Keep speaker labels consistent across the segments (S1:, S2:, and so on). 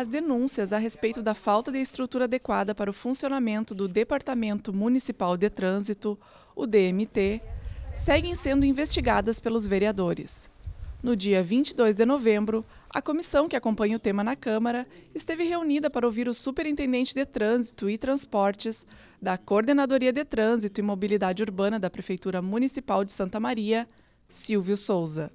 S1: As denúncias a respeito da falta de estrutura adequada para o funcionamento do Departamento Municipal de Trânsito, o DMT, seguem sendo investigadas pelos vereadores. No dia 22 de novembro, a comissão que acompanha o tema na Câmara esteve reunida para ouvir o superintendente de Trânsito e Transportes da Coordenadoria de Trânsito e Mobilidade Urbana da Prefeitura Municipal de Santa Maria, Silvio Souza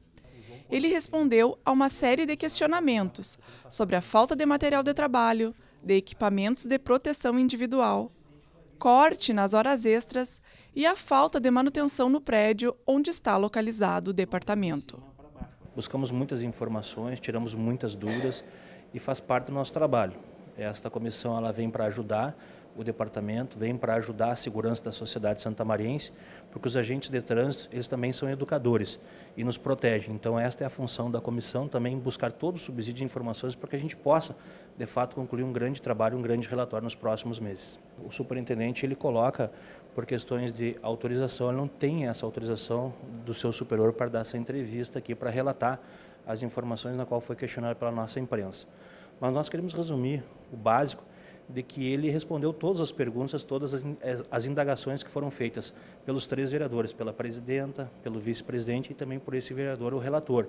S1: ele respondeu a uma série de questionamentos sobre a falta de material de trabalho, de equipamentos de proteção individual, corte nas horas extras e a falta de manutenção no prédio onde está localizado o departamento.
S2: Buscamos muitas informações, tiramos muitas dúvidas e faz parte do nosso trabalho. Esta comissão ela vem para ajudar o departamento, vem para ajudar a segurança da sociedade santamariense, porque os agentes de trânsito, eles também são educadores e nos protegem. Então, esta é a função da comissão, também buscar todo o subsídio de informações para que a gente possa, de fato, concluir um grande trabalho, um grande relatório nos próximos meses. O superintendente, ele coloca, por questões de autorização, ele não tem essa autorização do seu superior para dar essa entrevista aqui, para relatar as informações na qual foi questionado pela nossa imprensa. Mas nós queremos resumir o básico de que ele respondeu todas as perguntas, todas as, eh, as indagações que foram feitas pelos três vereadores, pela presidenta, pelo vice-presidente e também por esse vereador, o relator,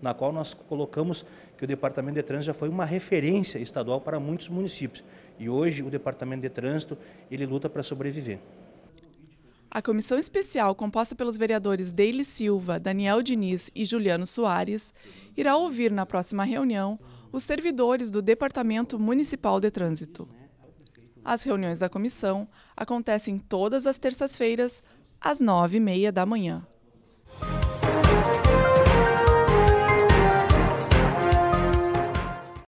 S2: na qual nós colocamos que o Departamento de Trânsito já foi uma referência estadual para muitos municípios. E hoje o Departamento de Trânsito, ele luta para sobreviver.
S1: A comissão especial, composta pelos vereadores Deile Silva, Daniel Diniz e Juliano Soares, irá ouvir na próxima reunião os servidores do Departamento Municipal de Trânsito. As reuniões da comissão acontecem todas as terças-feiras, às nove e meia da manhã.